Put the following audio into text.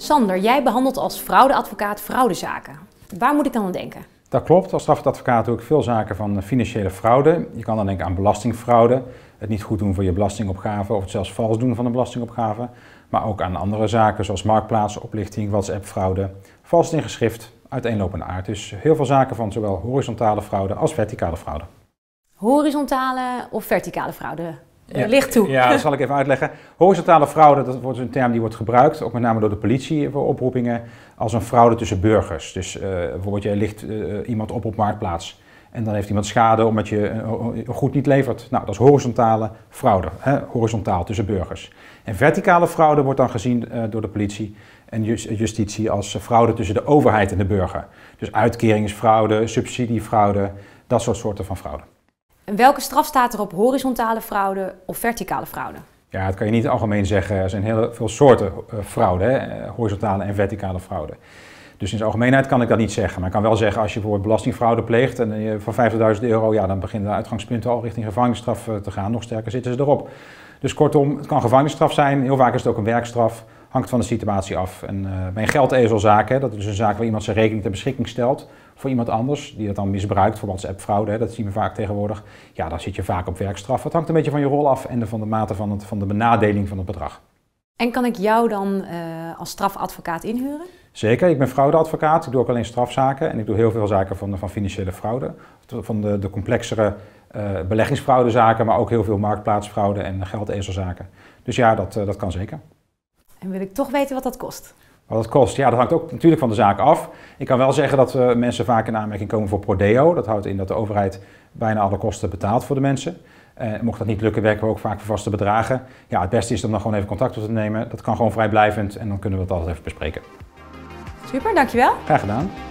Sander, jij behandelt als fraudeadvocaat fraudezaken. Waar moet ik dan aan denken? Dat klopt. Als strafadvocaat doe ik veel zaken van eh, financiële fraude. Je kan dan denken aan belastingfraude, het niet goed doen voor je belastingopgave of het zelfs vals doen van de belastingopgave. Maar ook aan andere zaken zoals marktplaats, oplichting, WhatsApp-fraude, vals in geschrift, uiteenlopende aard. Dus heel veel zaken van zowel horizontale fraude als verticale fraude. Horizontale of verticale fraude? ja. licht toe. Ja, dat zal ik even uitleggen. Horizontale fraude, dat wordt een term die wordt gebruikt, ook met name door de politie voor oproepingen, als een fraude tussen burgers. Dus uh, bijvoorbeeld, jij ligt eh, iemand op op marktplaats. En dan heeft iemand schade omdat je eh, goed niet levert. Nou, dat is horizontale fraude, hè? horizontaal tussen burgers. En verticale fraude wordt dan gezien door de politie en justitie als fraude tussen de overheid en de burger. Dus uitkeringsfraude, subsidiefraude, dat soort soorten van fraude. En welke straf staat er op horizontale fraude of verticale fraude? Ja, dat kan je niet algemeen zeggen. Er zijn heel veel soorten eh, fraude, hè? Eh, horizontale en verticale fraude. Dus in zijn algemeenheid kan ik dat niet zeggen. Maar ik kan wel zeggen, als je bijvoorbeeld belastingfraude pleegt en je van 50.000 euro, ja, dan beginnen de uitgangspunten al richting gevangenisstraf eh, te gaan. Nog sterker zitten ze erop. Dus kortom, het kan gevangenisstraf zijn. Heel vaak is het ook een werkstraf hangt van de situatie af. En eh, bij een hè, dat is een zaak waar iemand zijn rekening ter beschikking stelt voor iemand anders, die dat dan misbruikt voor WhatsApp-fraude, dat zien we vaak tegenwoordig. Ja, daar zit je vaak op werkstraf. Het hangt een beetje van je rol af en van de mate van, het, van de benadeling van het bedrag. En kan ik jou dan eh, als strafadvocaat inhuren? Zeker, ik ben fraudeadvocaat. Ik doe ook alleen strafzaken en ik doe heel veel zaken van, van financiële fraude. Van de, de complexere eh, beleggingsfraudezaken, maar ook heel veel marktplaatsfraude en geldezelzaken. Dus ja, dat, dat kan zeker. En wil ik toch weten wat dat kost? Wat dat kost? Ja, dat hangt ook natuurlijk van de zaak af. Ik kan wel zeggen dat we eh, mensen vaak in aanmerking komen voor Prodeo. Dat houdt in dat de overheid bijna alle kosten betaalt voor de mensen. Eh, mocht dat niet lukken, werken we ook vaak voor vaste bedragen. Ja, het beste is om dan gewoon even contact op te nemen. Dat kan gewoon vrijblijvend en dan kunnen we het altijd even bespreken. Super, dankjewel. Graag gedaan.